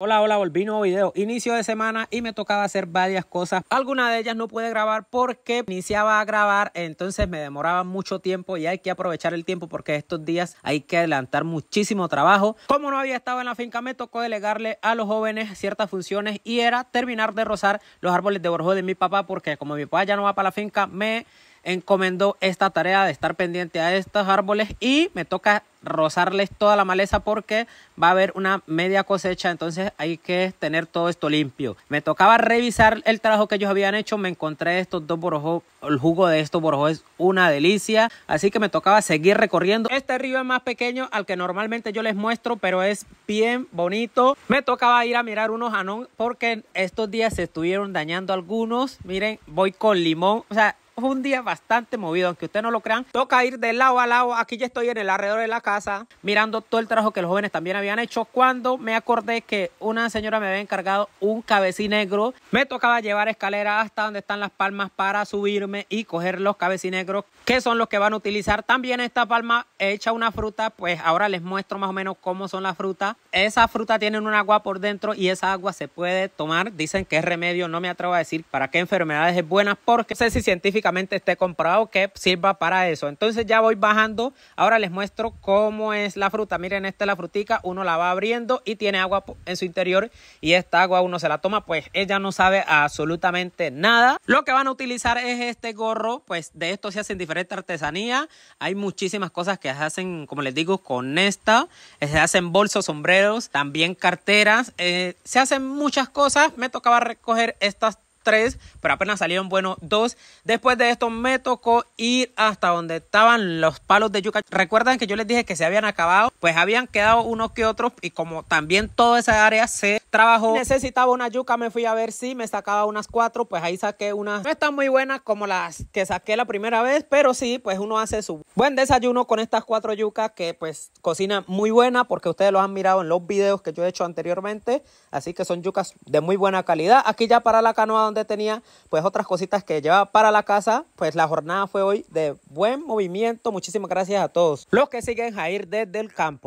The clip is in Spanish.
Hola, hola, volví nuevo video. Inicio de semana y me tocaba hacer varias cosas. Algunas de ellas no pude grabar porque iniciaba a grabar, entonces me demoraba mucho tiempo y hay que aprovechar el tiempo porque estos días hay que adelantar muchísimo trabajo. Como no había estado en la finca, me tocó delegarle a los jóvenes ciertas funciones y era terminar de rozar los árboles de borjo de mi papá porque como mi papá ya no va para la finca, me encomendó esta tarea de estar pendiente a estos árboles y me toca rozarles toda la maleza porque va a haber una media cosecha, entonces hay que tener todo esto limpio. Me tocaba revisar el trabajo que ellos habían hecho, me encontré estos dos borojos, el jugo de estos borojos es una delicia, así que me tocaba seguir recorriendo. Este río es más pequeño al que normalmente yo les muestro, pero es bien bonito. Me tocaba ir a mirar unos anón porque estos días se estuvieron dañando algunos. Miren, voy con limón, o sea, un día bastante movido, aunque ustedes no lo crean. Toca ir de lado a lado. Aquí ya estoy en el alrededor de la casa, mirando todo el trabajo que los jóvenes también habían hecho. Cuando me acordé que una señora me había encargado un negro me tocaba llevar escalera hasta donde están las palmas para subirme y coger los negros que son los que van a utilizar. También esta palma hecha una fruta, pues ahora les muestro más o menos cómo son las frutas. Esa fruta tiene un agua por dentro y esa agua se puede tomar. Dicen que es remedio, no me atrevo a decir para qué enfermedades es buena, porque no sé si científica esté comprado que sirva para eso. Entonces ya voy bajando. Ahora les muestro cómo es la fruta. Miren, esta es la frutica. Uno la va abriendo y tiene agua en su interior. Y esta agua uno se la toma, pues ella no sabe absolutamente nada. Lo que van a utilizar es este gorro. Pues de esto se hacen diferentes artesanías. Hay muchísimas cosas que se hacen, como les digo, con esta. Eh, se hacen bolsos, sombreros, también carteras. Eh, se hacen muchas cosas. Me tocaba recoger estas tres, pero apenas salieron buenos dos. Después de esto me tocó ir hasta donde estaban los palos de yuca. Recuerdan que yo les dije que se habían acabado, pues habían quedado unos que otros y como también toda esa área se trabajó, necesitaba una yuca, me fui a ver si me sacaba unas cuatro, pues ahí saqué unas, no están muy buenas como las que saqué la primera vez, pero sí, pues uno hace su buen desayuno con estas cuatro yucas que pues cocina muy buena porque ustedes lo han mirado en los videos que yo he hecho anteriormente, así que son yucas de muy buena calidad. Aquí ya para la canoa donde tenía pues otras cositas que llevaba para la casa, pues la jornada fue hoy de buen movimiento. Muchísimas gracias a todos los que siguen a Jair desde el campo.